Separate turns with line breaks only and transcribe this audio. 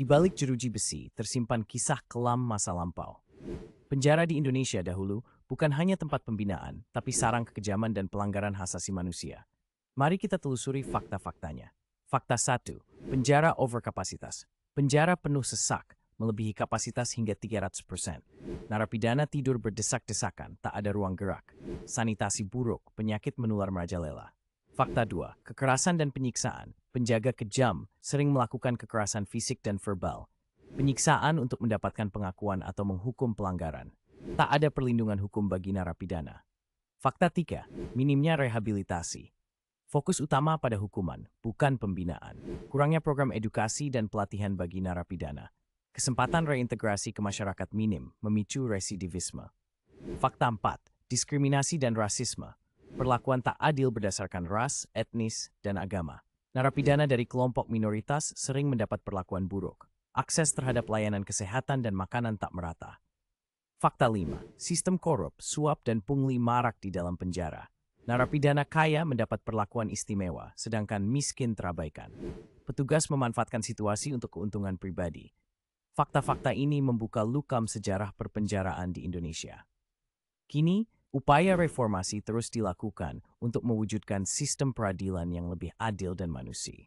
Di balik jeruji besi tersimpan kisah kelam masa lampau. Penjara di Indonesia dahulu bukan hanya tempat pembinaan, tapi sarang kekejaman dan pelanggaran hak asasi manusia. Mari kita telusuri fakta-faktanya. Fakta 1. Penjara overkapasitas. Penjara penuh sesak, melebihi kapasitas hingga 300%. Narapidana tidur berdesak-desakan, tak ada ruang gerak. Sanitasi buruk, penyakit menular merajalela. Fakta 2. Kekerasan dan penyiksaan. Penjaga kejam sering melakukan kekerasan fisik dan verbal. Penyiksaan untuk mendapatkan pengakuan atau menghukum pelanggaran. Tak ada perlindungan hukum bagi narapidana. Fakta 3. Minimnya rehabilitasi. Fokus utama pada hukuman, bukan pembinaan. Kurangnya program edukasi dan pelatihan bagi narapidana. Kesempatan reintegrasi ke masyarakat minim memicu residivisme. Fakta 4. Diskriminasi dan rasisme perlakuan tak adil berdasarkan ras, etnis, dan agama. Narapidana dari kelompok minoritas sering mendapat perlakuan buruk. Akses terhadap layanan kesehatan dan makanan tak merata. Fakta 5. Sistem korup, suap, dan pungli marak di dalam penjara. Narapidana kaya mendapat perlakuan istimewa, sedangkan miskin terabaikan. Petugas memanfaatkan situasi untuk keuntungan pribadi. Fakta-fakta ini membuka lukam sejarah perpenjaraan di Indonesia. Kini, Upaya reformasi terus dilakukan untuk mewujudkan sistem peradilan yang lebih adil dan manusiawi.